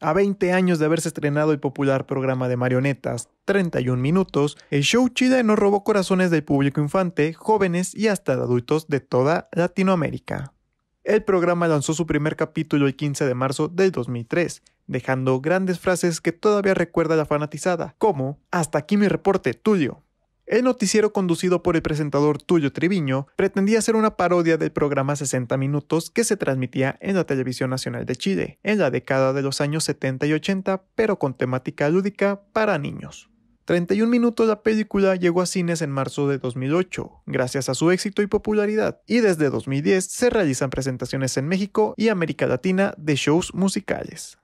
A 20 años de haberse estrenado el popular programa de marionetas 31 minutos, el show no robó corazones del público infante, jóvenes y hasta de adultos de toda Latinoamérica. El programa lanzó su primer capítulo el 15 de marzo del 2003, dejando grandes frases que todavía recuerda la fanatizada, como Hasta aquí mi reporte, tuyo". El noticiero conducido por el presentador Tuyo Triviño pretendía ser una parodia del programa 60 Minutos que se transmitía en la televisión nacional de Chile en la década de los años 70 y 80, pero con temática lúdica para niños. 31 minutos la película llegó a cines en marzo de 2008, gracias a su éxito y popularidad, y desde 2010 se realizan presentaciones en México y América Latina de shows musicales.